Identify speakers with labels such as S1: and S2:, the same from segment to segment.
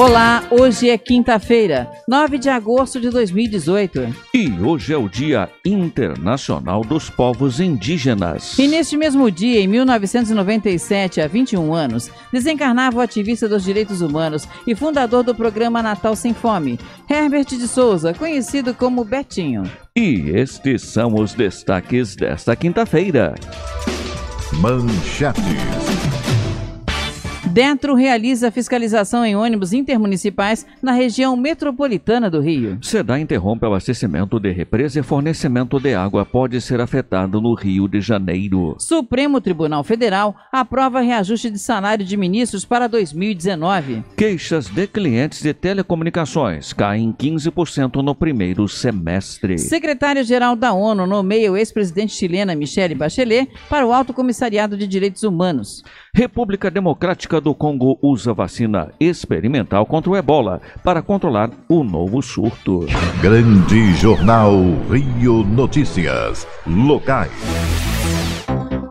S1: Olá, hoje é quinta-feira, 9 de agosto de 2018.
S2: E hoje é o Dia Internacional dos Povos Indígenas.
S1: E neste mesmo dia, em 1997, há 21 anos, desencarnava o ativista dos direitos humanos e fundador do programa Natal Sem Fome, Herbert de Souza, conhecido como Betinho.
S2: E estes são os destaques desta quinta-feira. Manchetes.
S1: Dentro realiza fiscalização em ônibus intermunicipais na região metropolitana do Rio.
S2: SEDA interrompe o abastecimento de represa e fornecimento de água pode ser afetado no Rio de Janeiro.
S1: Supremo Tribunal Federal aprova reajuste de salário de ministros para
S2: 2019. Queixas de clientes de telecomunicações caem 15% no primeiro semestre.
S1: Secretário-geral da ONU nomeia o ex-presidente chilena Michelle Bachelet para o Alto Comissariado de Direitos Humanos.
S2: República Democrática do Congo usa vacina experimental contra o ebola para controlar o novo surto. Grande Jornal Rio Notícias. Locais.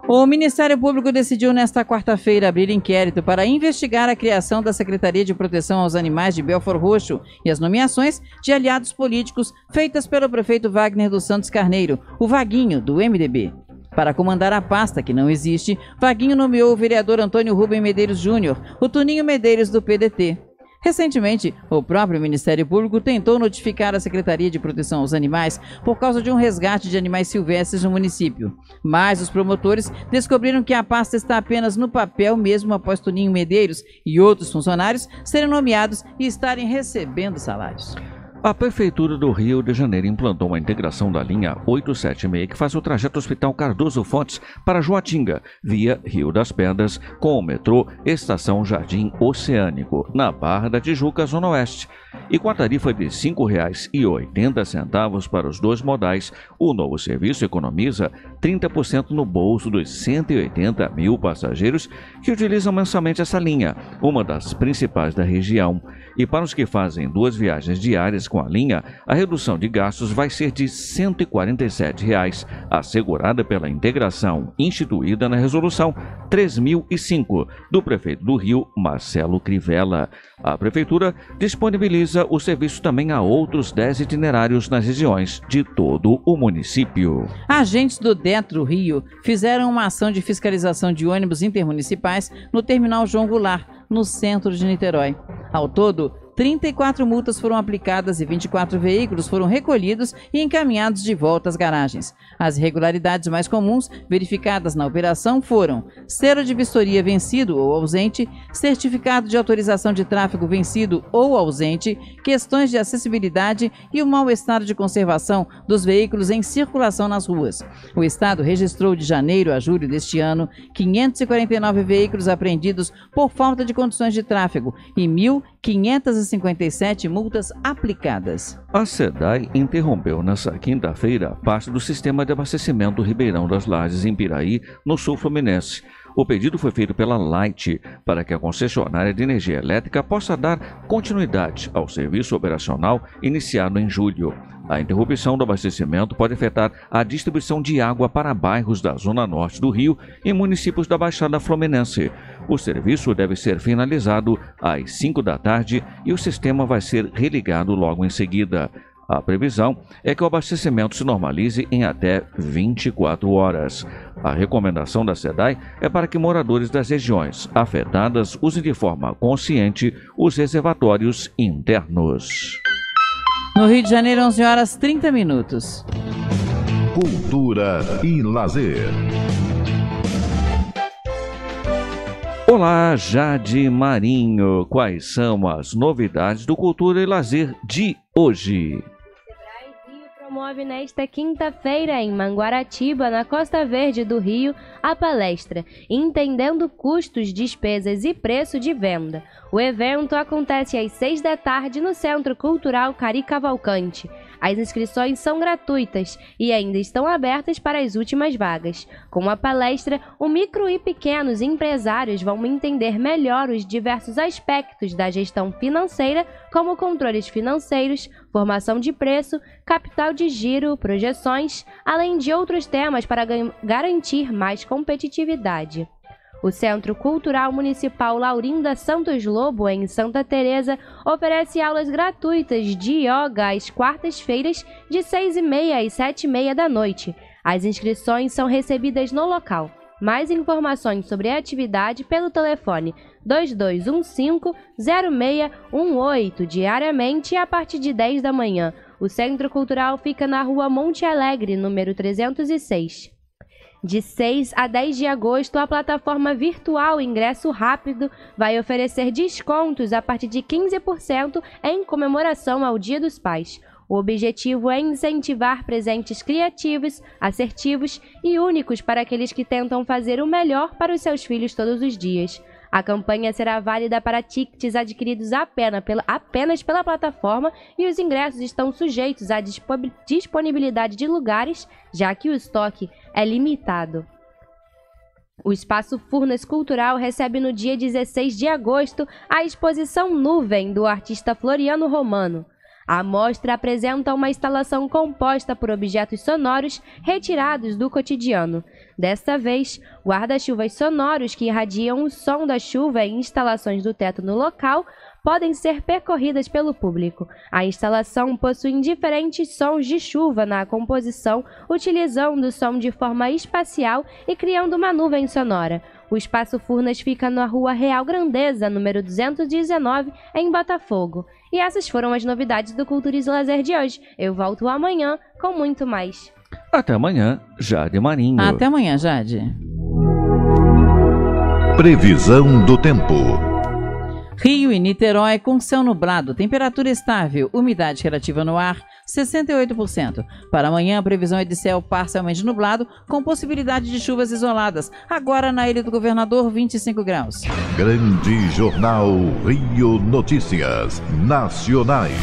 S1: O Ministério Público decidiu nesta quarta-feira abrir inquérito para investigar a criação da Secretaria de Proteção aos Animais de Belfort Roxo e as nomeações de aliados políticos feitas pelo prefeito Wagner dos Santos Carneiro, o Vaguinho, do MDB. Para comandar a pasta, que não existe, Vaguinho nomeou o vereador Antônio Rubem Medeiros Júnior, o Tuninho Medeiros do PDT. Recentemente, o próprio Ministério Público tentou notificar a Secretaria de Proteção aos Animais por causa de um resgate de animais silvestres no município. Mas os promotores descobriram que a pasta está apenas no papel mesmo após Toninho Medeiros e outros funcionários serem nomeados e estarem recebendo salários.
S2: A Prefeitura do Rio de Janeiro implantou a integração da linha 876, que faz o trajeto Hospital Cardoso Fontes para Joatinga, via Rio das Pedras, com o metrô Estação Jardim Oceânico, na Barra da Tijuca, Zona Oeste. E com a tarifa de R$ 5,80 para os dois modais, o novo serviço economiza 30% no bolso dos 180 mil passageiros que utilizam mensalmente essa linha, uma das principais da região. E para os que fazem duas viagens diárias com a linha, a redução de gastos vai ser de R$ 147, reais, assegurada pela integração instituída na Resolução 3005 do prefeito do Rio, Marcelo Crivella. A prefeitura disponibiliza disponibiliza o serviço também a outros 10 itinerários nas regiões de todo o município.
S1: Agentes do Detro Rio fizeram uma ação de fiscalização de ônibus intermunicipais no terminal João Goulart, no centro de Niterói. Ao todo, 34 multas foram aplicadas e 24 veículos foram recolhidos e encaminhados de volta às garagens. As irregularidades mais comuns verificadas na operação foram selo de vistoria vencido ou ausente, certificado de autorização de tráfego vencido ou ausente, questões de acessibilidade e o mau estado de conservação dos veículos em circulação nas ruas. O Estado registrou de janeiro a julho deste ano 549 veículos apreendidos por falta de condições de tráfego e 1. 557 multas aplicadas.
S2: A SEDAI interrompeu nesta quinta-feira parte do sistema de abastecimento do Ribeirão das Lajes em Piraí, no sul fluminense. O pedido foi feito pela Light para que a concessionária de energia elétrica possa dar continuidade ao serviço operacional iniciado em julho. A interrupção do abastecimento pode afetar a distribuição de água para bairros da zona norte do Rio e municípios da Baixada Fluminense. O serviço deve ser finalizado às 5 da tarde e o sistema vai ser religado logo em seguida. A previsão é que o abastecimento se normalize em até 24 horas. A recomendação da SEDAI é para que moradores das regiões afetadas usem de forma consciente os reservatórios internos.
S1: No Rio de Janeiro, 11 horas 30 minutos.
S2: Cultura e lazer. Olá, Jade Marinho. Quais são as novidades do Cultura e Lazer de hoje?
S3: promove nesta quinta-feira em Manguaratiba, na Costa Verde do Rio, a palestra Entendendo Custos, Despesas e Preço de Venda. O evento acontece às seis da tarde no Centro Cultural Cari Cavalcante. As inscrições são gratuitas e ainda estão abertas para as últimas vagas. Com a palestra, o micro e pequenos empresários vão entender melhor os diversos aspectos da gestão financeira, como controles financeiros, formação de preço, capital de giro, projeções, além de outros temas para garantir mais competitividade. O Centro Cultural Municipal Laurinda Santos Lobo, em Santa Teresa, oferece aulas gratuitas de yoga às quartas-feiras, de 6h30 às 7h30 da noite. As inscrições são recebidas no local. Mais informações sobre a atividade pelo telefone 2215-0618, diariamente a partir de 10 da manhã. O Centro Cultural fica na rua Monte Alegre, número 306. De 6 a 10 de agosto, a plataforma virtual Ingresso Rápido vai oferecer descontos a partir de 15% em comemoração ao Dia dos Pais. O objetivo é incentivar presentes criativos, assertivos e únicos para aqueles que tentam fazer o melhor para os seus filhos todos os dias. A campanha será válida para tickets adquiridos apenas pela, apenas pela plataforma e os ingressos estão sujeitos à disponibilidade de lugares, já que o estoque é limitado. O Espaço Furnas Cultural recebe no dia 16 de agosto a exposição Nuvem do artista Floriano Romano. A mostra apresenta uma instalação composta por objetos sonoros retirados do cotidiano. Desta vez, guarda-chuvas sonoros que irradiam o som da chuva em instalações do teto no local podem ser percorridas pelo público. A instalação possui diferentes sons de chuva na composição, utilizando o som de forma espacial e criando uma nuvem sonora. O Espaço Furnas fica na Rua Real Grandeza, número 219, em Botafogo. E essas foram as novidades do Culturismo Lazer de hoje. Eu volto amanhã com muito mais.
S2: Até amanhã, Jade Marinho.
S3: Até amanhã, Jade.
S4: Previsão do tempo.
S1: Rio e Niterói com céu nublado, temperatura estável, umidade relativa no ar 68%. Para amanhã, a previsão é de céu parcialmente nublado, com possibilidade de chuvas isoladas. Agora na Ilha do Governador, 25 graus.
S4: Grande Jornal Rio Notícias
S1: Nacionais.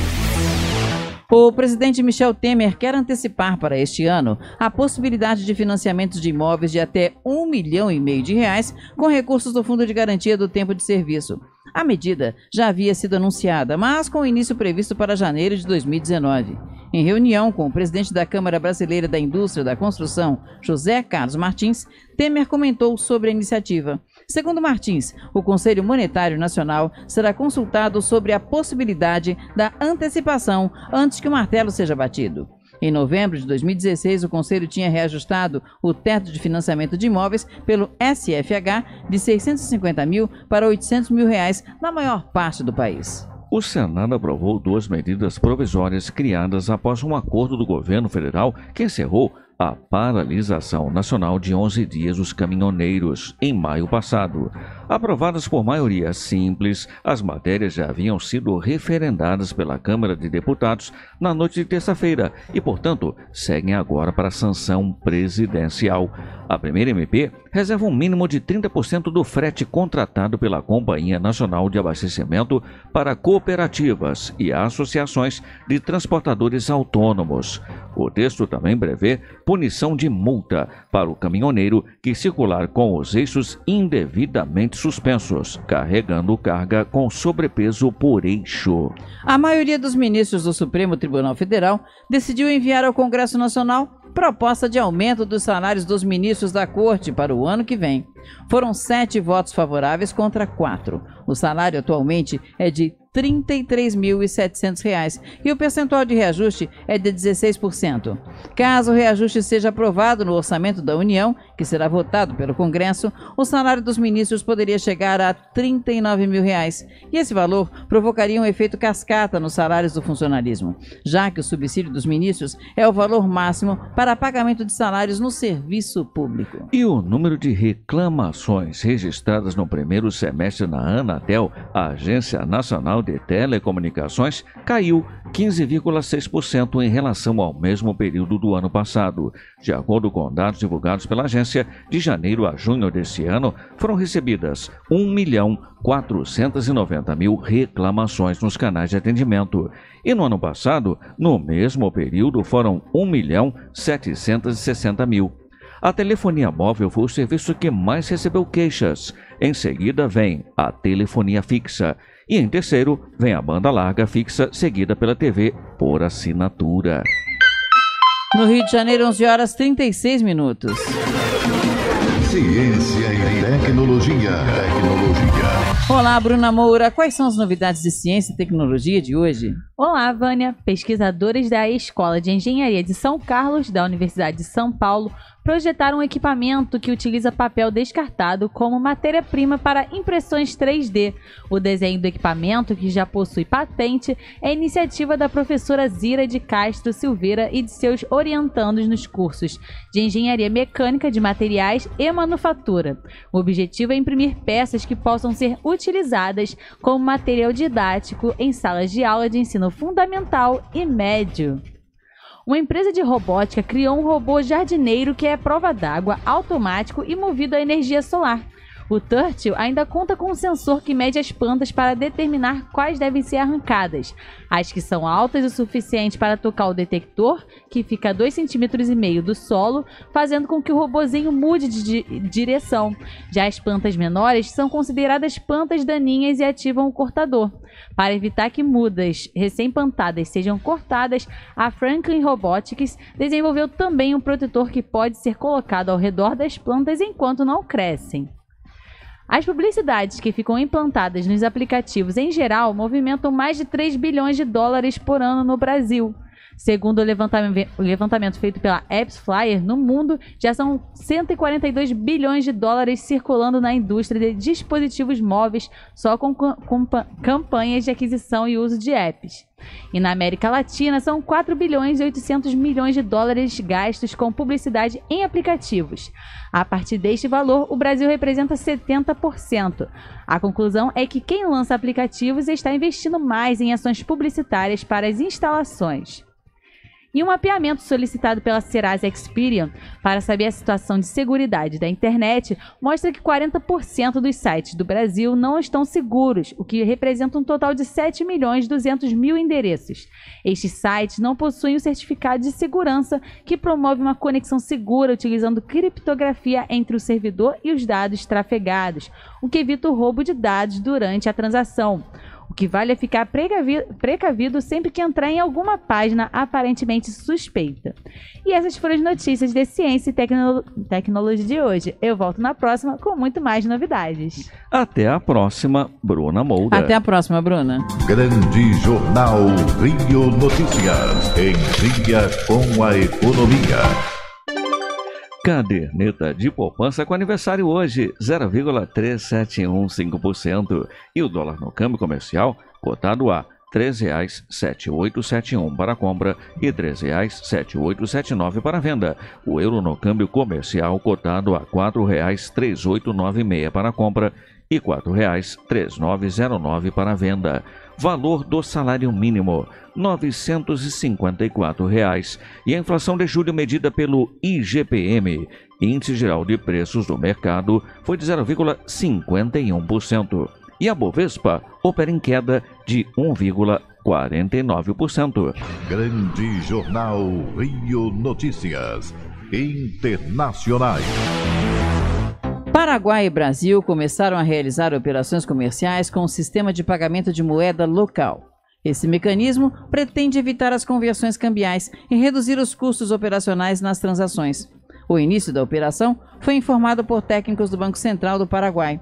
S1: O presidente Michel Temer quer antecipar para este ano a possibilidade de financiamentos de imóveis de até um milhão e meio de reais com recursos do Fundo de Garantia do Tempo de Serviço. A medida já havia sido anunciada, mas com o início previsto para janeiro de 2019. Em reunião com o presidente da Câmara Brasileira da Indústria da Construção, José Carlos Martins, Temer comentou sobre a iniciativa. Segundo Martins, o Conselho Monetário Nacional será consultado sobre a possibilidade da antecipação antes que o martelo seja batido. Em novembro de 2016, o Conselho tinha reajustado o teto de financiamento de imóveis pelo SFH de 650 mil para 800 mil reais na
S2: maior parte do país. O Senado aprovou duas medidas provisórias criadas após um acordo do governo federal que encerrou a paralisação nacional de 11 dias dos caminhoneiros em maio passado. Aprovadas por maioria simples, as matérias já haviam sido referendadas pela Câmara de Deputados na noite de terça-feira e, portanto, seguem agora para a sanção presidencial. A primeira MP reserva um mínimo de 30% do frete contratado pela Companhia Nacional de Abastecimento para cooperativas e associações de transportadores autônomos. O texto também prevê punição de multa para o caminhoneiro que circular com os eixos indevidamente suspensos, carregando carga com sobrepeso por eixo.
S1: A maioria dos ministros do Supremo Tribunal Federal decidiu enviar ao Congresso Nacional proposta de aumento dos salários dos ministros da Corte para o ano que vem. Foram sete votos favoráveis contra quatro. O salário atualmente é de 33.700 reais e o percentual de reajuste é de 16%. Caso o reajuste seja aprovado no orçamento da União, que será votado pelo Congresso, o salário dos ministros poderia chegar a 39 mil reais. E esse valor provocaria um efeito cascata nos salários do funcionalismo, já que o subsídio dos ministros é o valor máximo para pagamento de salários no serviço público.
S2: E o número de reclamações registradas no primeiro semestre na Anatel, a Agência Nacional de Telecomunicações, caiu 15,6% em relação ao mesmo período do ano passado, de acordo com dados divulgados pela agência de janeiro a junho deste ano, foram recebidas 1 milhão 490 mil reclamações nos canais de atendimento. E no ano passado, no mesmo período, foram 1 milhão 760 mil. A telefonia móvel foi o serviço que mais recebeu queixas. Em seguida vem a telefonia fixa. E em terceiro vem a banda larga fixa, seguida pela TV por assinatura.
S1: No Rio de Janeiro, 11 horas 36 minutos.
S4: Ciência e tecnologia. tecnologia.
S1: Olá, Bruna Moura. Quais são as novidades de ciência e tecnologia de hoje?
S5: Olá, Vânia. Pesquisadores da Escola de Engenharia de São Carlos, da Universidade de São Paulo, projetar um equipamento que utiliza papel descartado como matéria-prima para impressões 3D. O desenho do equipamento, que já possui patente, é iniciativa da professora Zira de Castro Silveira e de seus orientandos nos cursos de Engenharia Mecânica de Materiais e Manufatura. O objetivo é imprimir peças que possam ser utilizadas como material didático em salas de aula de ensino fundamental e médio. Uma empresa de robótica criou um robô jardineiro que é prova d'água, automático e movido a energia solar. O Turtle ainda conta com um sensor que mede as plantas para determinar quais devem ser arrancadas. As que são altas o suficiente para tocar o detector, que fica a 2,5 cm do solo, fazendo com que o robozinho mude de direção. Já as plantas menores são consideradas plantas daninhas e ativam o cortador. Para evitar que mudas recém-plantadas sejam cortadas, a Franklin Robotics desenvolveu também um protetor que pode ser colocado ao redor das plantas enquanto não crescem. As publicidades que ficam implantadas nos aplicativos em geral movimentam mais de 3 bilhões de dólares por ano no Brasil. Segundo o levantamento, o levantamento feito pela Apps Flyer, no mundo já são 142 bilhões de dólares circulando na indústria de dispositivos móveis só com, com campanhas de aquisição e uso de apps. E na América Latina são 4 bilhões e 800 milhões de dólares gastos com publicidade em aplicativos. A partir deste valor, o Brasil representa 70%. A conclusão é que quem lança aplicativos está investindo mais em ações publicitárias para as instalações e um mapeamento solicitado pela Serasa Experian para saber a situação de segurança da internet mostra que 40% dos sites do Brasil não estão seguros, o que representa um total de 7 milhões 200 mil endereços. Estes sites não possuem o certificado de segurança que promove uma conexão segura utilizando criptografia entre o servidor e os dados trafegados, o que evita o roubo de dados durante a transação. O que vale é ficar precavido sempre que entrar em alguma página aparentemente suspeita. E essas foram as notícias de ciência e tecno tecnologia de hoje. Eu volto na próxima com muito mais novidades.
S2: Até a próxima, Bruna Moura. Até a
S5: próxima, Bruna.
S2: Grande Jornal Rio Notícias. Em dia com a economia. Caderneta de poupança com aniversário hoje, 0,3715%. E o dólar no câmbio comercial, cotado a R$ 13,7871 para compra e R$ 13,7879 para venda. O euro no câmbio comercial, cotado a R$ 4,3896 para compra e R$ 4,3909 para venda valor do salário mínimo, R$ 954. Reais. E a inflação de julho medida pelo IGPM, Índice Geral de Preços do Mercado, foi de 0,51%. E a Bovespa opera em queda de 1,49%. Grande
S4: Jornal Rio Notícias Internacionais.
S1: Paraguai e Brasil começaram a realizar operações comerciais com o um sistema de pagamento de moeda local. Esse mecanismo pretende evitar as conversões cambiais e reduzir os custos operacionais nas transações. O início da operação foi informado por técnicos do Banco Central do Paraguai.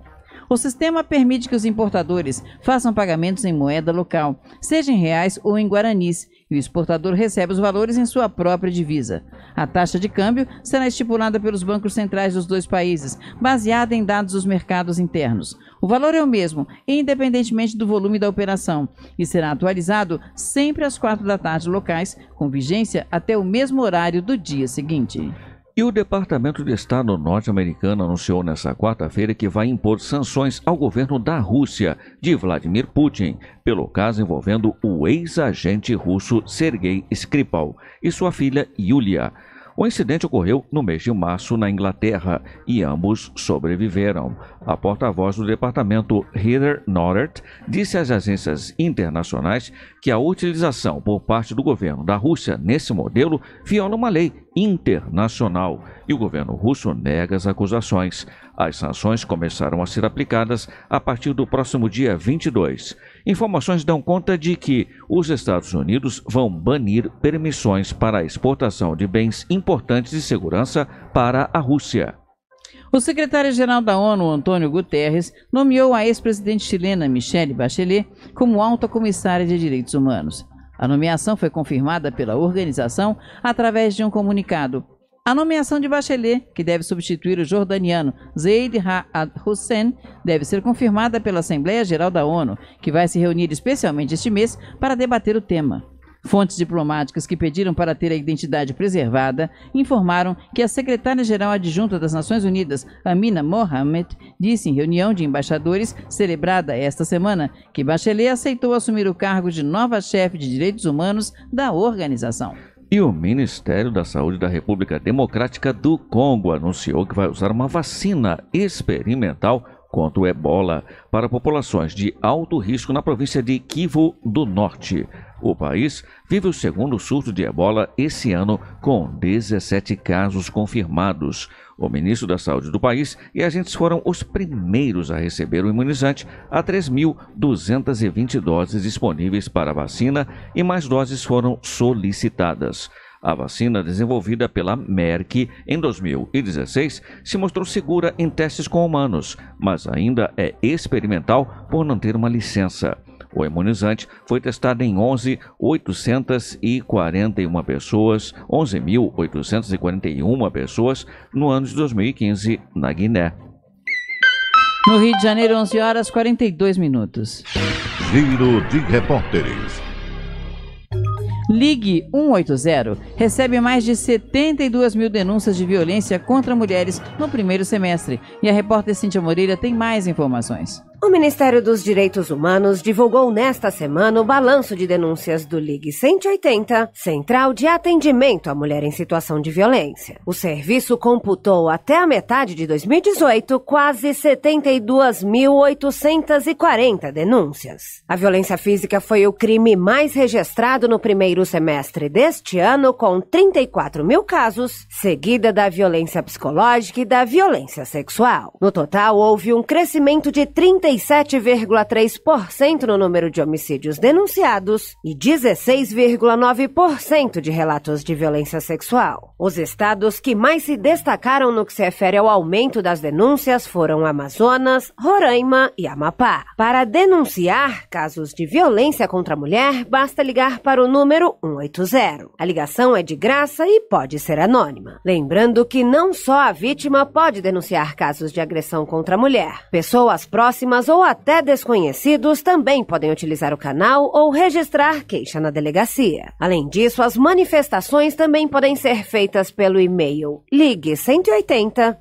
S1: O sistema permite que os importadores façam pagamentos em moeda local, seja em reais ou em guaranis, e o exportador recebe os valores em sua própria divisa. A taxa de câmbio será estipulada pelos bancos centrais dos dois países, baseada em dados dos mercados internos. O valor é o mesmo, independentemente do volume da operação, e será atualizado sempre às quatro da tarde locais, com vigência até o mesmo horário do dia seguinte.
S2: E o Departamento de Estado norte-americano anunciou nesta quarta-feira que vai impor sanções ao governo da Rússia, de Vladimir Putin, pelo caso envolvendo o ex-agente russo Sergei Skripal e sua filha Yulia. O incidente ocorreu no mês de março na Inglaterra e ambos sobreviveram. A porta-voz do departamento Heather Norert disse às agências internacionais que a utilização por parte do governo da Rússia nesse modelo viola uma lei internacional e o governo russo nega as acusações. As sanções começaram a ser aplicadas a partir do próximo dia 22. Informações dão conta de que os Estados Unidos vão banir permissões para a exportação de bens importantes de segurança para a Rússia.
S1: O secretário-geral da ONU, Antônio Guterres, nomeou a ex-presidente chilena Michelle Bachelet como alta comissária de direitos humanos. A nomeação foi confirmada pela organização através de um comunicado. A nomeação de Bachelet, que deve substituir o jordaniano Zeid Ra'ad Hussein, deve ser confirmada pela Assembleia Geral da ONU, que vai se reunir especialmente este mês para debater o tema. Fontes diplomáticas que pediram para ter a identidade preservada informaram que a secretária-geral adjunta das Nações Unidas, Amina Mohamed, disse em reunião de embaixadores celebrada esta semana que Bachelet aceitou assumir o cargo de nova chefe de direitos humanos da organização.
S2: E o Ministério da Saúde da República Democrática do Congo anunciou que vai usar uma vacina experimental contra o ebola para populações de alto risco na província de Kivu do Norte. O país vive o segundo surto de ebola esse ano, com 17 casos confirmados. O ministro da Saúde do país e agentes foram os primeiros a receber o imunizante, a 3.220 doses disponíveis para a vacina e mais doses foram solicitadas. A vacina desenvolvida pela Merck em 2016 se mostrou segura em testes com humanos, mas ainda é experimental por não ter uma licença. O imunizante foi testado em 11.841 pessoas, 11.841 pessoas no ano de 2015 na Guiné.
S1: No Rio de Janeiro, 11 horas 42 minutos.
S4: Giro de repórteres.
S1: Ligue 180 recebe mais de 72 mil denúncias de violência contra mulheres no primeiro semestre. E a repórter Cintia Moreira tem mais informações.
S6: O Ministério dos Direitos Humanos divulgou nesta semana o balanço de denúncias do Ligue 180, Central de Atendimento à Mulher em Situação de Violência. O serviço computou até a metade de 2018 quase 72.840 denúncias. A violência física foi o crime mais registrado no primeiro semestre deste ano, com 34 mil casos, seguida da violência psicológica e da violência sexual. No total, houve um crescimento de 30 37,3% no número de homicídios denunciados e 16,9% de relatos de violência sexual. Os estados que mais se destacaram no que se refere ao aumento das denúncias foram Amazonas, Roraima e Amapá. Para denunciar casos de violência contra a mulher, basta ligar para o número 180. A ligação é de graça e pode ser anônima. Lembrando que não só a vítima pode denunciar casos de agressão contra a mulher. Pessoas próximas Pessoas ou até desconhecidos também podem utilizar o canal ou registrar queixa na delegacia. Além disso, as manifestações também podem ser feitas pelo e-mail ligue180@spm.gov.br.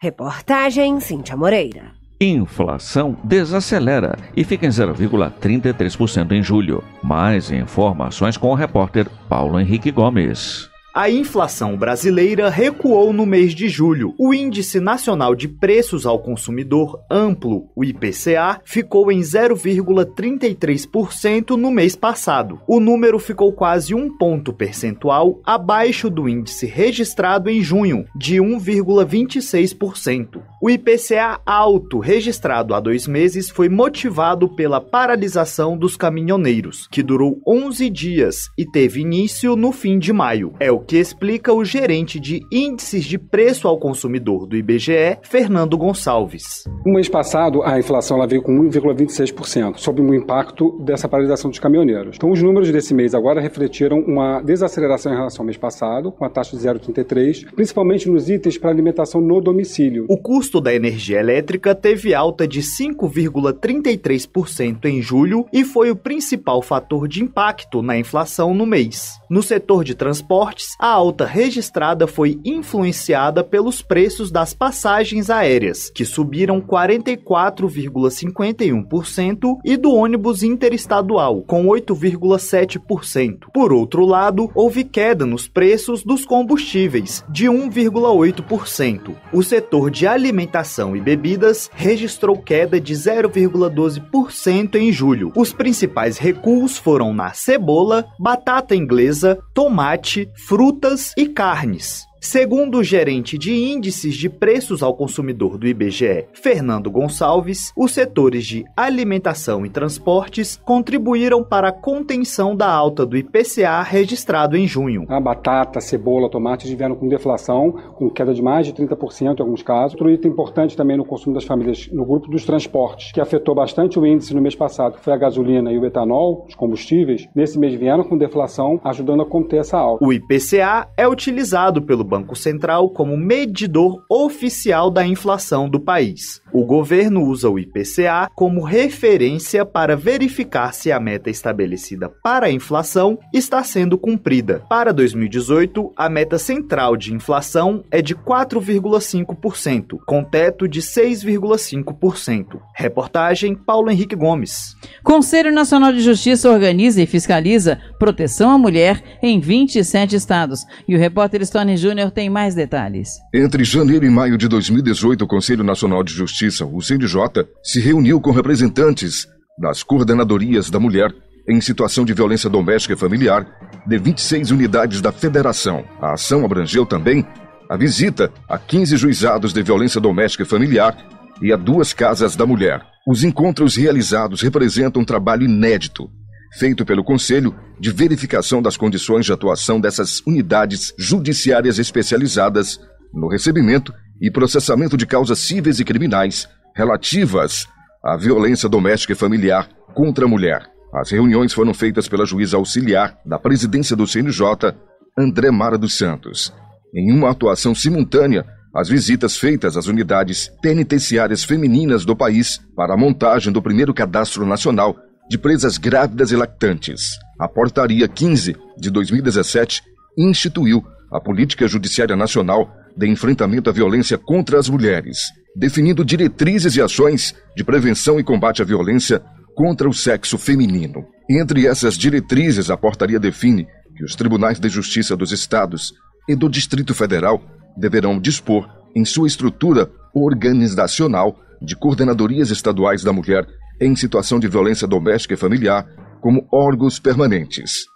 S6: Reportagem Cíntia Moreira.
S2: Inflação desacelera e fica em 0,33% em julho. Mais informações com o repórter Paulo Henrique Gomes.
S7: A inflação brasileira recuou no mês de julho. O Índice Nacional de Preços ao Consumidor Amplo, o IPCA, ficou em 0,33% no mês passado. O número ficou quase um ponto percentual abaixo do índice registrado em junho, de 1,26%. O IPCA alto registrado há dois meses foi motivado pela paralisação dos caminhoneiros, que durou 11 dias e teve início no fim de maio. É o que explica o gerente de índices de preço ao consumidor do IBGE, Fernando Gonçalves. No mês
S8: passado, a inflação ela veio com 1,26%, sob o impacto dessa paralisação dos caminhoneiros. Então, os números desse mês agora refletiram uma desaceleração em relação ao mês passado, com a taxa de 0,33,
S7: principalmente nos itens para alimentação no domicílio. O custo da energia elétrica teve alta de 5,33% em julho e foi o principal fator de impacto na inflação no mês. No setor de transportes, a alta registrada foi influenciada pelos preços das passagens aéreas, que subiram 44,51%, e do ônibus interestadual, com 8,7%. Por outro lado, houve queda nos preços dos combustíveis, de 1,8%. O setor de alimentação e bebidas registrou queda de 0,12% em julho. Os principais recuos foram na cebola, batata inglesa, tomate, frutas frutas e carnes. Segundo o gerente de índices de preços ao consumidor do IBGE, Fernando Gonçalves, os setores de alimentação e transportes contribuíram para a contenção da alta do IPCA registrado em junho. A batata, a cebola, a tomate estiveram com
S8: deflação, com queda de mais de 30% em alguns casos. Outro item importante também no consumo das famílias, no grupo dos transportes, que afetou bastante o índice no mês passado, que foi a gasolina e o etanol, os combustíveis,
S7: nesse mês vieram com deflação, ajudando a conter essa alta. O IPCA é utilizado pelo Banco Central como medidor oficial da inflação do país. O governo usa o IPCA como referência para verificar se a meta estabelecida para a inflação está sendo cumprida. Para 2018, a meta central de inflação é de 4,5%, com teto de 6,5%. Reportagem Paulo Henrique Gomes.
S1: Conselho Nacional de Justiça organiza e fiscaliza proteção à mulher em 27 estados. E o repórter Stone Júnior Júnior tem mais detalhes.
S8: Entre janeiro e maio de 2018, o Conselho Nacional de Justiça, o CNJ, se reuniu com representantes das coordenadorias da mulher em situação de violência doméstica e familiar de 26 unidades da Federação. A ação abrangeu também a visita a 15 juizados de violência doméstica e familiar e a duas casas da mulher. Os encontros realizados representam um trabalho inédito feito pelo Conselho de Verificação das Condições de Atuação dessas unidades judiciárias especializadas no recebimento e processamento de causas cíveis e criminais relativas à violência doméstica e familiar contra a mulher. As reuniões foram feitas pela juíza auxiliar da presidência do CNJ, André Mara dos Santos. Em uma atuação simultânea, as visitas feitas às unidades penitenciárias femininas do país para a montagem do primeiro cadastro nacional de presas grávidas e lactantes. A Portaria 15 de 2017 instituiu a Política Judiciária Nacional de Enfrentamento à Violência contra as Mulheres, definindo diretrizes e ações de prevenção e combate à violência contra o sexo feminino. Entre essas diretrizes, a portaria define que os tribunais de justiça dos estados e do Distrito Federal deverão dispor, em sua estrutura organizacional, de coordenadorias estaduais da mulher em situação de violência doméstica e familiar como órgãos permanentes.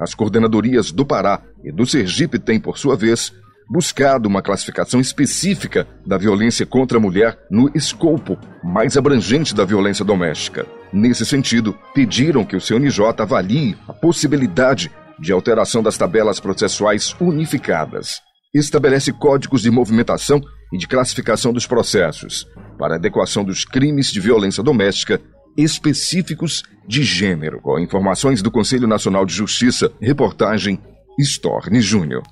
S8: As coordenadorias do Pará e do Sergipe têm, por sua vez, buscado uma classificação específica da violência contra a mulher no escopo mais abrangente da violência doméstica. Nesse sentido, pediram que o CNJ avalie a possibilidade de alteração das tabelas processuais unificadas estabelece códigos de movimentação e de classificação dos processos para adequação dos crimes de violência doméstica específicos de gênero. Com informações do Conselho Nacional de Justiça, reportagem
S2: Storni Júnior.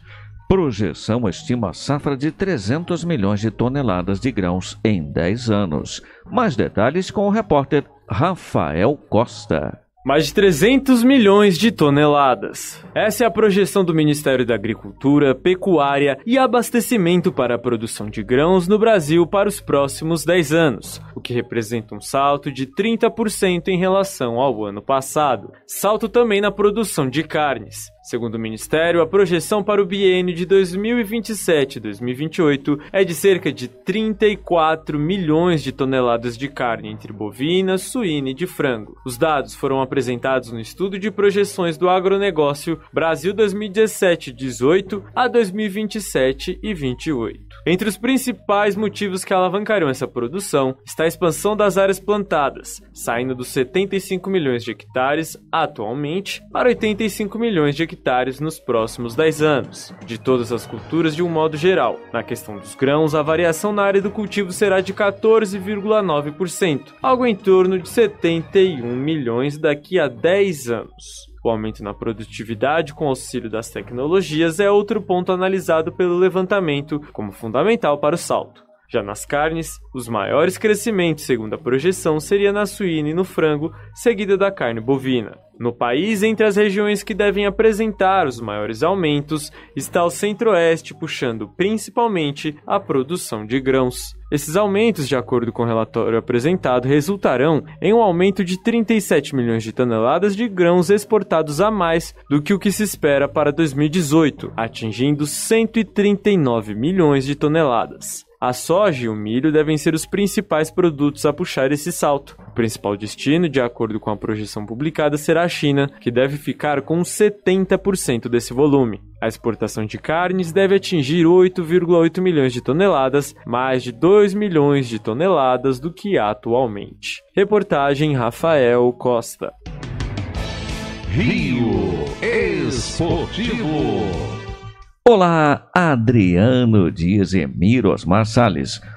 S2: Projeção estima safra de 300 milhões de toneladas de grãos em 10 anos. Mais detalhes com o repórter Rafael Costa
S9: mais de 300 milhões de toneladas. Essa é a projeção do Ministério da Agricultura, Pecuária e Abastecimento para a produção de grãos no Brasil para os próximos 10 anos, o que representa um salto de 30% em relação ao ano passado. Salto também na produção de carnes. Segundo o Ministério, a projeção para o biênio de 2027-2028 é de cerca de 34 milhões de toneladas de carne entre bovina, suína e de frango. Os dados foram apresentados no estudo de projeções do agronegócio Brasil 2017-18 a 2027 e 28. Entre os principais motivos que alavancariam essa produção está a expansão das áreas plantadas, saindo dos 75 milhões de hectares atualmente para 85 milhões de hectares hectares nos próximos 10 anos. De todas as culturas de um modo geral, na questão dos grãos, a variação na área do cultivo será de 14,9%, algo em torno de 71 milhões daqui a 10 anos. O aumento na produtividade com auxílio das tecnologias é outro ponto analisado pelo levantamento como fundamental para o salto. Já nas carnes, os maiores crescimentos, segundo a projeção, seria na suína e no frango, seguida da carne bovina. No país, entre as regiões que devem apresentar os maiores aumentos, está o Centro-Oeste, puxando principalmente a produção de grãos. Esses aumentos, de acordo com o relatório apresentado, resultarão em um aumento de 37 milhões de toneladas de grãos exportados a mais do que o que se espera para 2018, atingindo 139 milhões de toneladas. A soja e o milho devem ser os principais produtos a puxar esse salto. O principal destino, de acordo com a projeção publicada, será a China, que deve ficar com 70% desse volume. A exportação de carnes deve atingir 8,8 milhões de toneladas, mais de 2 milhões de toneladas do que atualmente. Reportagem Rafael Costa. Rio Esportivo.
S2: Olá, Adriano Dias e Miros Osmar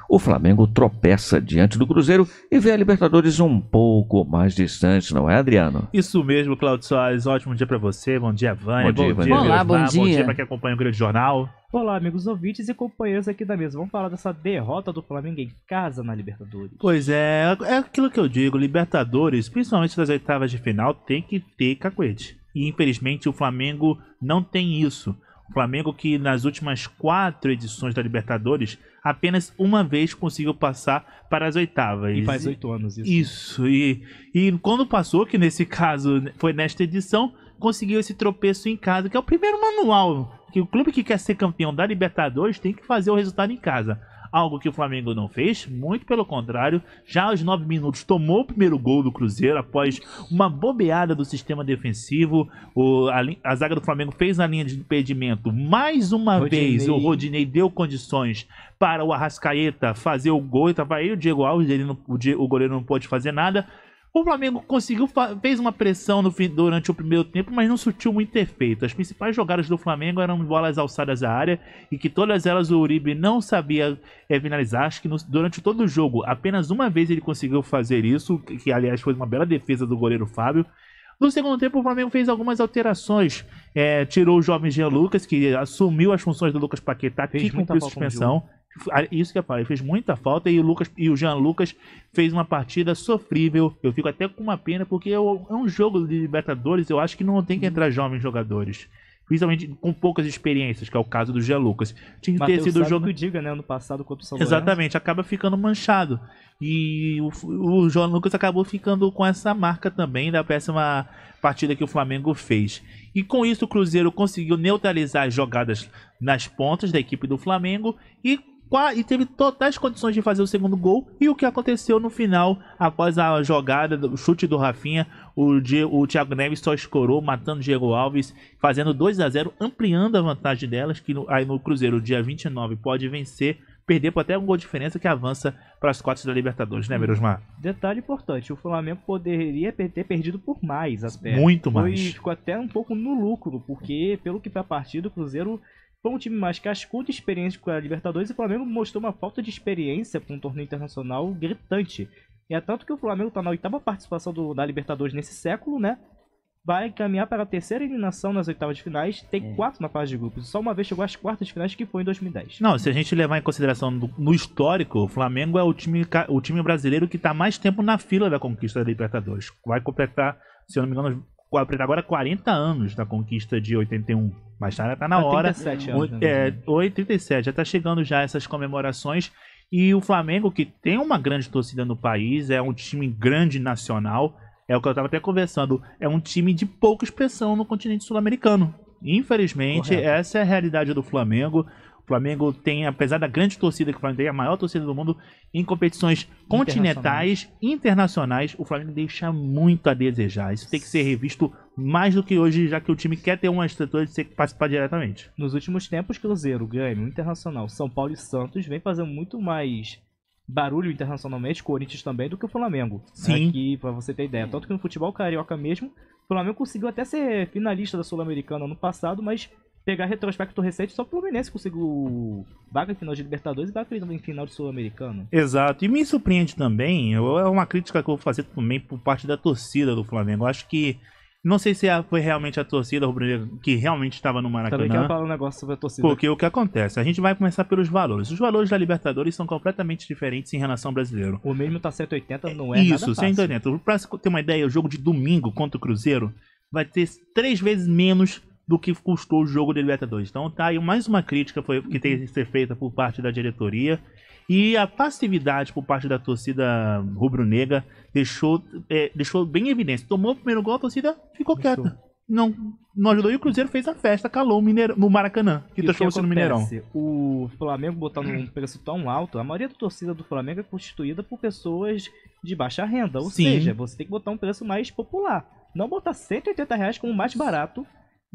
S2: O Flamengo tropeça diante do Cruzeiro e vê a Libertadores um pouco mais distante, não é, Adriano?
S10: Isso mesmo, Claudio Soares. Ótimo dia para você. Bom dia, Vânia. Bom, bom, dia, dia Olá, bom dia. Bom dia para quem acompanha o Grande Jornal.
S11: Olá, amigos ouvintes e companheiros aqui da mesa. Vamos falar dessa derrota do Flamengo em casa na Libertadores.
S10: Pois é, é aquilo que eu digo. Libertadores, principalmente nas oitavas de final, tem que ter cacuete. E infelizmente o Flamengo não tem isso. Flamengo que nas últimas quatro edições da Libertadores apenas uma vez conseguiu passar para as oitavas. E faz oito anos isso. Isso. E, e quando passou, que nesse caso foi nesta edição, conseguiu esse tropeço em casa, que é o primeiro manual. Que o clube que quer ser campeão da Libertadores tem que fazer o resultado em casa algo que o Flamengo não fez, muito pelo contrário, já aos 9 minutos tomou o primeiro gol do Cruzeiro após uma bobeada do sistema defensivo. O, a, a zaga do Flamengo fez a linha de impedimento. Mais uma Rodinei. vez, o Rodinei deu condições para o Arrascaeta fazer o gol. e Estava aí o Diego Alves, ele não, o, o goleiro não pôde fazer nada. O Flamengo conseguiu, fez uma pressão no fim, durante o primeiro tempo, mas não surtiu muito efeito. As principais jogadas do Flamengo eram bolas alçadas à área e que todas elas o Uribe não sabia é, finalizar. Acho que no, durante todo o jogo, apenas uma vez ele conseguiu fazer isso, que, que aliás foi uma bela defesa do goleiro Fábio. No segundo tempo, o Flamengo fez algumas alterações. É, tirou o jovem Jean Lucas, que assumiu as funções do Lucas Paquetá, fez que cumpriu suspensão. Isso que eu ele fez muita falta e o Lucas e o Jean Lucas fez uma partida sofrível. Eu fico até com uma pena, porque eu, é, é um jogo de Libertadores, eu acho que não tem que entrar jovens jogadores. Principalmente com poucas experiências, que é o caso do Jean Lucas. Tinha que ter sido o jogo. Que
S11: diga, né? Ano passado com o São Exatamente,
S10: Lourenço. acaba ficando manchado. E o, o Jean Lucas acabou ficando com essa marca também da péssima partida que o Flamengo fez. E com isso o Cruzeiro conseguiu neutralizar as jogadas nas pontas da equipe do Flamengo e e teve totais condições de fazer o segundo gol. E o que aconteceu no final, após a jogada, o chute do Rafinha, o, o Thiago Neves só escorou, matando Diego Alves, fazendo 2 a 0 ampliando a vantagem delas, que no, aí no Cruzeiro, dia 29, pode vencer, perder por até um gol de diferença que avança para as quartas da Libertadores, né, Berosmar?
S11: Hum, detalhe importante, o Flamengo poderia ter perdido por mais até. Muito mais. Foi, ficou até um pouco no lucro, porque pelo que está partida o Cruzeiro foi um time mais cascudo e experiente com a Libertadores e o Flamengo mostrou uma falta de experiência para um torneio internacional gritante. E é tanto que o Flamengo está na oitava participação do, da Libertadores nesse século, né? Vai caminhar para a terceira eliminação nas oitavas de finais, tem é. quatro na fase de grupos. Só uma vez chegou às quartas de finais, que foi em 2010.
S10: Não, se a gente levar em consideração no, no histórico, o Flamengo é o time, o time brasileiro que está mais tempo na fila da conquista da Libertadores. Vai completar, se eu não me engano, agora 40 anos da conquista de 81. Mas já tá, tá na tá hora. 87 anos. Né, é, 87, já tá chegando já essas comemorações. E o Flamengo, que tem uma grande torcida no país, é um time grande nacional. É o que eu estava até conversando. É um time de pouca expressão no continente sul-americano. Infelizmente, Correto. essa é a realidade do Flamengo. O Flamengo tem, apesar da grande torcida que o Flamengo tem, a maior torcida do mundo, em competições continentais, internacionais, o Flamengo deixa muito a desejar. Isso tem que ser revisto mais do que
S11: hoje, já que o time quer ter uma estrutura de ser participar diretamente. Nos últimos tempos, Cruzeiro, Grêmio, Internacional, São Paulo e Santos vem fazendo muito mais barulho internacionalmente, Corinthians também, do que o Flamengo. Sim. Aqui, é pra você ter ideia. Tanto que no futebol carioca mesmo, o Flamengo conseguiu até ser finalista da Sul-Americana no passado, mas pegar retrospecto recente, só o Fluminense conseguiu vaga em final de Libertadores e vaga em final de Sul-Americano.
S10: Exato, e me surpreende também, é uma crítica que eu vou fazer também por parte da torcida do Flamengo. Eu acho que não sei se é, foi realmente a torcida que realmente estava no Maracanã. Também quero falar um
S11: negócio sobre a torcida. Porque o
S10: que acontece? A gente vai começar pelos valores. Os valores da Libertadores são completamente diferentes em relação ao brasileiro. O mesmo tá 180, não é Isso, nada 180. Pra ter uma ideia, o jogo de domingo contra o Cruzeiro vai ter três vezes menos do que custou o jogo de Libertadores. 2. Então tá aí mais uma crítica foi, que tem que ser feita por parte da diretoria. E a passividade por parte da torcida rubro-negra deixou, é, deixou bem evidente. Tomou o primeiro gol, a torcida ficou quieta. Não, não ajudou e o Cruzeiro fez a festa, calou o Mineiro, no Maracanã, que E o transformou tá no Mineirão.
S11: O Flamengo botando um preço tão alto, a maioria da torcida do Flamengo é constituída por pessoas de baixa renda. Ou Sim. seja, você tem que botar um preço mais popular. Não botar 180 reais como mais barato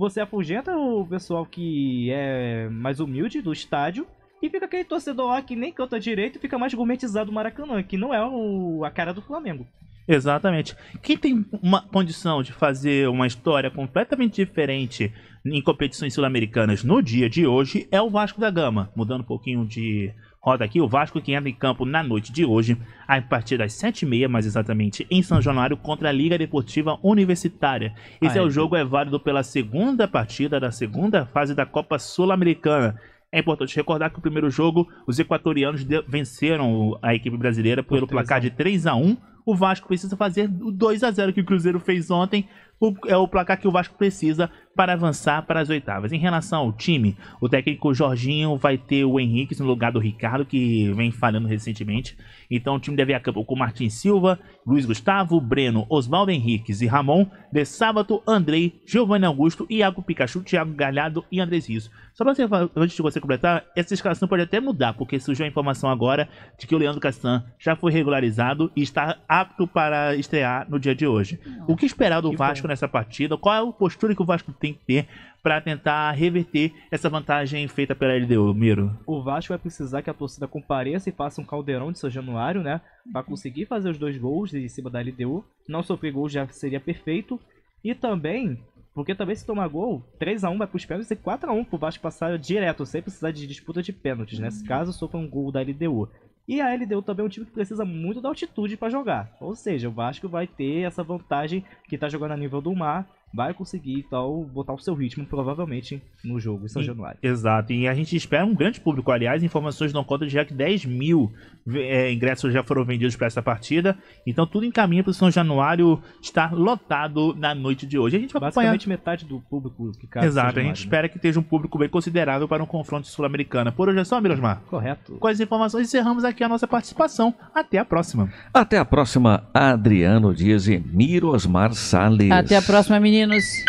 S11: você afugenta o pessoal que é mais humilde do estádio e fica aquele torcedor lá que nem canta direito e fica mais gourmetizado o Maracanã, que não é o, a cara do Flamengo.
S10: Exatamente. Quem tem uma condição de fazer uma história completamente diferente em competições sul-americanas no dia de hoje é o Vasco da Gama, mudando um pouquinho de Roda aqui o Vasco que entra em campo na noite de hoje, a partir das 7h30, mais exatamente, em São Januário, contra a Liga Deportiva Universitária. Esse ah, é, é o jogo é válido pela segunda partida da segunda fase da Copa Sul-Americana. É importante recordar que o primeiro jogo, os equatorianos venceram a equipe brasileira pelo placar de 3 a 1 o Vasco precisa fazer o 2 a 0 que o Cruzeiro fez ontem o, é o placar que o Vasco precisa para avançar para as oitavas. Em relação ao time, o técnico Jorginho vai ter o Henrique no lugar do Ricardo, que vem falhando recentemente. Então o time deve ir a campo com Martin Silva, Luiz Gustavo, Breno, Oswaldo Henriques e Ramon, De Sábato, Andrei, Giovanni Augusto, Iago Pikachu, Thiago Galhardo e Andrés Rios. Só para você, antes de você completar, essa escalação pode até mudar, porque surgiu a informação agora de que o Leandro Castan já foi regularizado e está apto para estrear no dia de hoje. O que esperar do Vasco nessa partida? Qual é a postura
S11: que o Vasco tem que ter para tentar reverter essa vantagem feita pela LDU, Miro? O Vasco vai precisar que a torcida compareça e faça um caldeirão de seu Januário, né? Para conseguir fazer os dois gols em cima da LDU. Não sofrer gol já seria perfeito. E também, porque também se tomar gol, 3 a 1 vai para os pênaltis e 4 a 1 para o Vasco passar direto, sem precisar de disputa de pênaltis, nesse né? Caso sofra um gol da LDU. E a LDU também é um time que precisa muito da altitude para jogar. Ou seja, o Vasco vai ter essa vantagem que está jogando a nível do mar vai conseguir tal então, botar o seu ritmo provavelmente
S10: no jogo em São e, Januário. Exato, e a gente espera um grande público. Aliás, informações não contam de já que 10 mil é, ingressos já foram vendidos para essa partida. Então tudo encaminha para o São Januário estar lotado na noite de hoje. A gente vai Basicamente acompanhar...
S11: metade do público que cabe. Exato, Januário, a gente né?
S10: espera que esteja um público bem considerável para um confronto sul americano Por hoje é só, Mirosmar. Correto. Com as informações encerramos aqui a nossa participação. Até a próxima.
S2: Até a próxima, Adriano Dias e Mirosmar Salles. Até a
S1: próxima, menina meninos.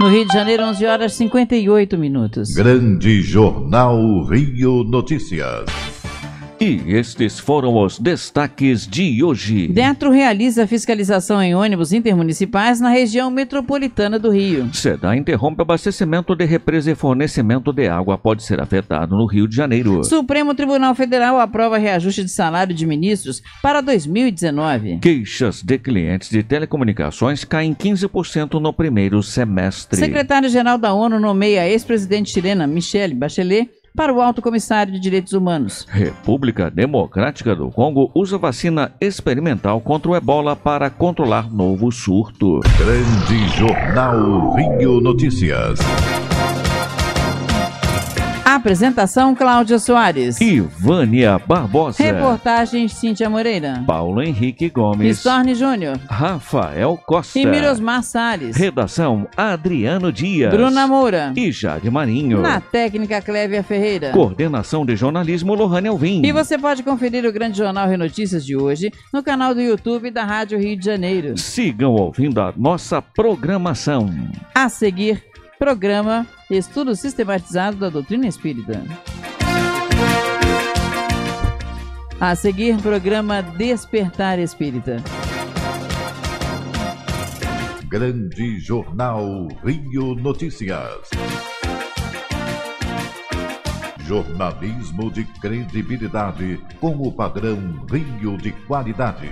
S1: No Rio de Janeiro, 11 horas e 58 minutos.
S2: Grande Jornal Rio Notícias. E estes foram os destaques de hoje.
S1: Detro realiza fiscalização em ônibus intermunicipais na região metropolitana do Rio.
S2: SEDA interrompe abastecimento de represa e fornecimento de água pode ser afetado no Rio de Janeiro.
S1: Supremo Tribunal Federal aprova reajuste de salário de ministros para 2019.
S2: Queixas de clientes de telecomunicações caem 15% no primeiro semestre.
S1: Secretário-geral da ONU nomeia ex-presidente chilena Michelle Bachelet para o Alto Comissário de Direitos Humanos.
S2: República Democrática do Congo usa vacina experimental contra o ebola para controlar novo surto.
S4: Grande Jornal Rio Notícias.
S1: Apresentação Cláudia Soares.
S2: Ivânia Barbosa.
S1: Reportagem Cíntia Moreira.
S2: Paulo Henrique Gomes. Storni Júnior. Rafael Costa. E Mirosmar Salles. Redação Adriano Dias. Bruna Moura. E Jade Marinho. Na
S1: técnica Clévia Ferreira.
S2: Coordenação de jornalismo Lohane Alvim. E
S1: você pode conferir o Grande Jornal Rio Notícias de hoje no canal do YouTube da Rádio Rio de Janeiro.
S2: Sigam ouvindo a nossa programação.
S1: A seguir Programa Estudo Sistematizado da Doutrina Espírita. A seguir, programa Despertar Espírita.
S4: Grande Jornal Rio Notícias. Jornalismo de credibilidade com o padrão Rio de qualidade.